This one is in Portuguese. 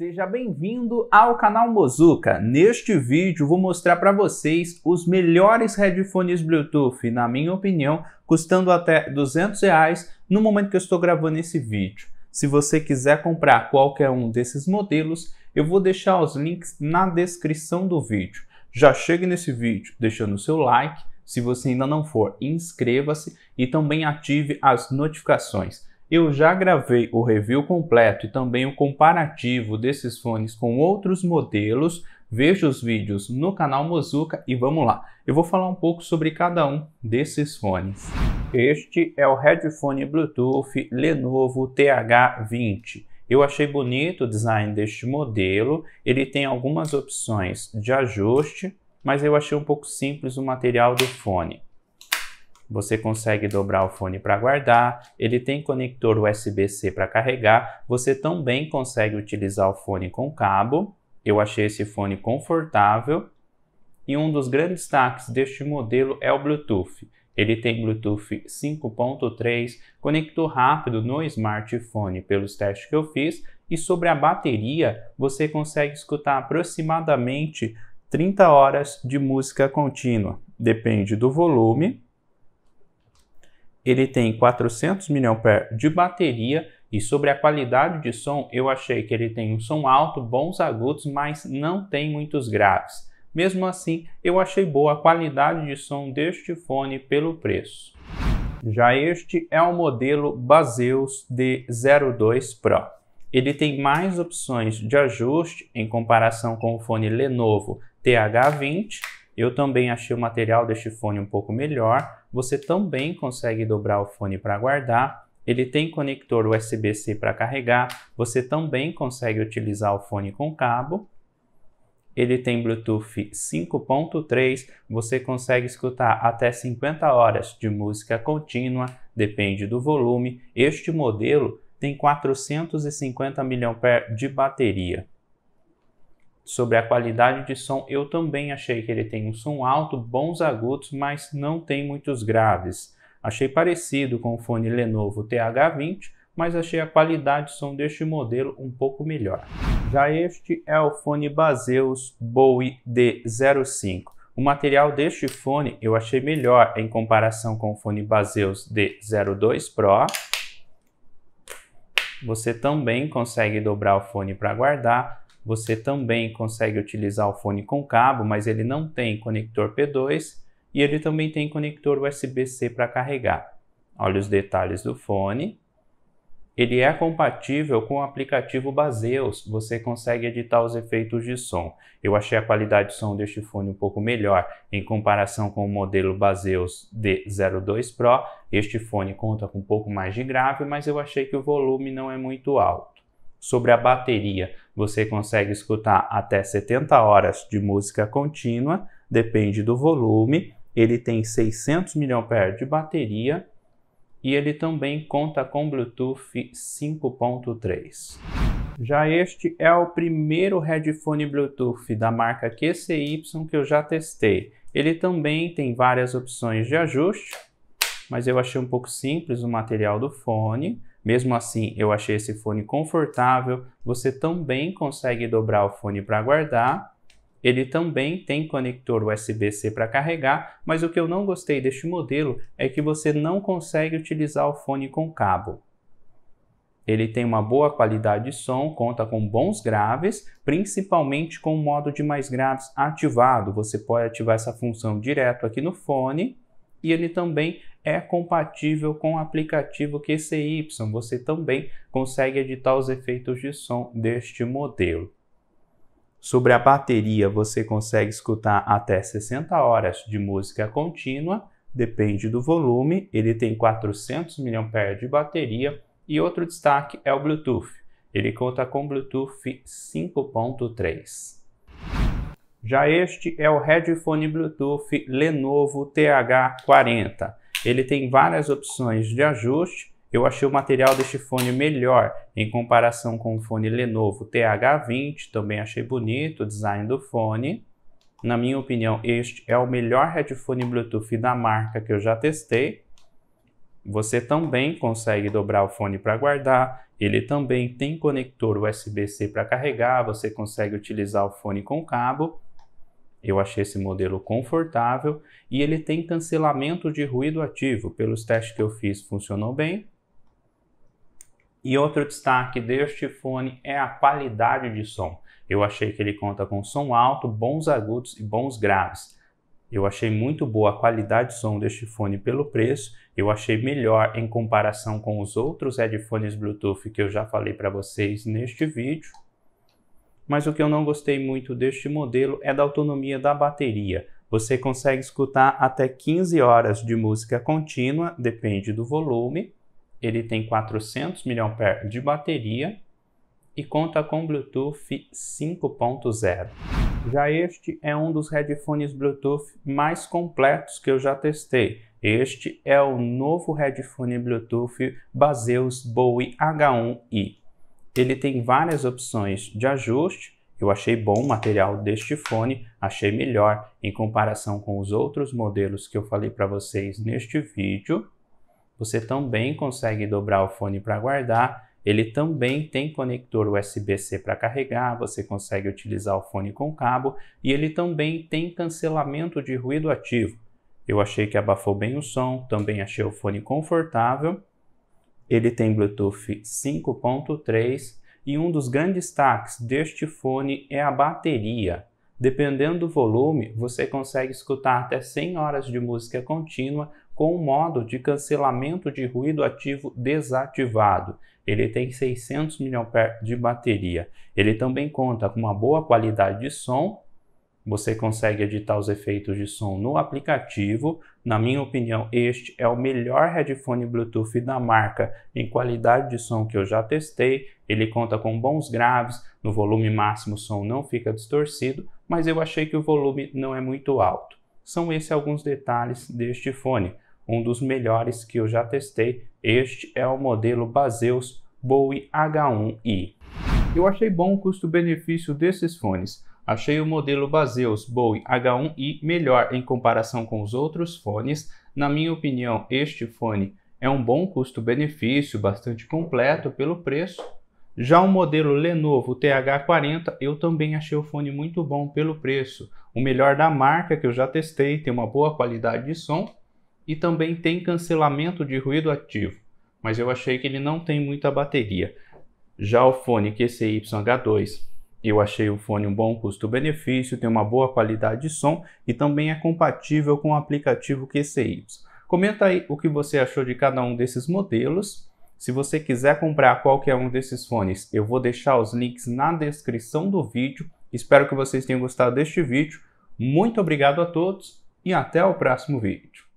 Seja bem-vindo ao canal Mozuka. Neste vídeo vou mostrar para vocês os melhores headphones Bluetooth, na minha opinião, custando até 200 reais no momento que eu estou gravando esse vídeo. Se você quiser comprar qualquer um desses modelos, eu vou deixar os links na descrição do vídeo. Já chegue nesse vídeo deixando o seu like, se você ainda não for, inscreva-se e também ative as notificações. Eu já gravei o review completo e também o comparativo desses fones com outros modelos. Veja os vídeos no canal Mozuka e vamos lá. Eu vou falar um pouco sobre cada um desses fones. Este é o headphone Bluetooth Lenovo TH20. Eu achei bonito o design deste modelo. Ele tem algumas opções de ajuste, mas eu achei um pouco simples o material do fone. Você consegue dobrar o fone para guardar, ele tem conector USB-C para carregar, você também consegue utilizar o fone com cabo. Eu achei esse fone confortável. E um dos grandes destaques deste modelo é o Bluetooth. Ele tem Bluetooth 5.3, conector rápido no smartphone pelos testes que eu fiz, e sobre a bateria, você consegue escutar aproximadamente 30 horas de música contínua. Depende do volume, ele tem 400 mAh de bateria e sobre a qualidade de som, eu achei que ele tem um som alto, bons agudos, mas não tem muitos graves. Mesmo assim, eu achei boa a qualidade de som deste fone pelo preço. Já este é o modelo Baseus D02 Pro. Ele tem mais opções de ajuste em comparação com o fone Lenovo TH20 eu também achei o material deste fone um pouco melhor. Você também consegue dobrar o fone para guardar. Ele tem conector USB-C para carregar. Você também consegue utilizar o fone com cabo. Ele tem Bluetooth 5.3, você consegue escutar até 50 horas de música contínua, depende do volume. Este modelo tem 450 mAh de bateria. Sobre a qualidade de som, eu também achei que ele tem um som alto, bons agudos, mas não tem muitos graves. Achei parecido com o fone Lenovo TH20, mas achei a qualidade de som deste modelo um pouco melhor. Já este é o fone Baseus Bowie D05. O material deste fone eu achei melhor em comparação com o fone Baseus D02 Pro. Você também consegue dobrar o fone para guardar, você também consegue utilizar o fone com cabo, mas ele não tem conector P2 e ele também tem conector USB-C para carregar. Olha os detalhes do fone. Ele é compatível com o aplicativo Baseus, você consegue editar os efeitos de som. Eu achei a qualidade de som deste fone um pouco melhor em comparação com o modelo Baseus D02 Pro. Este fone conta com um pouco mais de grave, mas eu achei que o volume não é muito alto sobre a bateria. Você consegue escutar até 70 horas de música contínua, depende do volume. Ele tem 600 mAh de bateria e ele também conta com Bluetooth 5.3. Já este é o primeiro headphone Bluetooth da marca QCY que eu já testei. Ele também tem várias opções de ajuste, mas eu achei um pouco simples o material do fone. Mesmo assim, eu achei esse fone confortável. Você também consegue dobrar o fone para guardar. Ele também tem conector USB-C para carregar, mas o que eu não gostei deste modelo é que você não consegue utilizar o fone com cabo. Ele tem uma boa qualidade de som, conta com bons graves, principalmente com o modo de mais graves ativado. Você pode ativar essa função direto aqui no fone e ele também é compatível com o aplicativo QCY. Você também consegue editar os efeitos de som deste modelo. Sobre a bateria, você consegue escutar até 60 horas de música contínua, depende do volume, ele tem 400 mAh de bateria e outro destaque é o Bluetooth. Ele conta com Bluetooth 5.3. Já este é o headphone Bluetooth Lenovo TH40. Ele tem várias opções de ajuste. Eu achei o material deste fone melhor em comparação com o fone Lenovo TH20. Também achei bonito o design do fone. Na minha opinião, este é o melhor headphone Bluetooth da marca que eu já testei. Você também consegue dobrar o fone para guardar. Ele também tem conector USB-C para carregar. Você consegue utilizar o fone com cabo. Eu achei esse modelo confortável e ele tem cancelamento de ruído ativo. Pelos testes que eu fiz, funcionou bem. E outro destaque deste fone é a qualidade de som. Eu achei que ele conta com som alto, bons agudos e bons graves. Eu achei muito boa a qualidade de som deste fone pelo preço. Eu achei melhor em comparação com os outros headphones Bluetooth que eu já falei para vocês neste vídeo mas o que eu não gostei muito deste modelo é da autonomia da bateria. Você consegue escutar até 15 horas de música contínua, depende do volume. Ele tem 400 mAh de bateria e conta com Bluetooth 5.0. Já este é um dos headphones Bluetooth mais completos que eu já testei. Este é o novo headphone Bluetooth Baseus Bowie H1i. Ele tem várias opções de ajuste. Eu achei bom o material deste fone, achei melhor em comparação com os outros modelos que eu falei para vocês neste vídeo. Você também consegue dobrar o fone para guardar. Ele também tem conector USB-C para carregar, você consegue utilizar o fone com cabo e ele também tem cancelamento de ruído ativo. Eu achei que abafou bem o som, também achei o fone confortável ele tem Bluetooth 5.3 e um dos grandes destaques deste fone é a bateria. Dependendo do volume, você consegue escutar até 100 horas de música contínua com o modo de cancelamento de ruído ativo desativado. Ele tem 600 mAh de bateria. Ele também conta com uma boa qualidade de som você consegue editar os efeitos de som no aplicativo. Na minha opinião, este é o melhor headphone Bluetooth da marca em qualidade de som que eu já testei. Ele conta com bons graves, no volume máximo o som não fica distorcido, mas eu achei que o volume não é muito alto. São esses alguns detalhes deste fone, um dos melhores que eu já testei. Este é o modelo Baseus Bowie H1i. Eu achei bom o custo-benefício desses fones. Achei o modelo Baseus Boeing H1i melhor em comparação com os outros fones. Na minha opinião, este fone é um bom custo-benefício, bastante completo pelo preço. Já o modelo Lenovo TH40 eu também achei o fone muito bom pelo preço, o melhor da marca que eu já testei, tem uma boa qualidade de som e também tem cancelamento de ruído ativo, mas eu achei que ele não tem muita bateria. Já o fone qcyh h 2 eu achei o fone um bom custo-benefício, tem uma boa qualidade de som e também é compatível com o aplicativo QCY. Comenta aí o que você achou de cada um desses modelos. Se você quiser comprar qualquer um desses fones, eu vou deixar os links na descrição do vídeo. Espero que vocês tenham gostado deste vídeo. Muito obrigado a todos e até o próximo vídeo.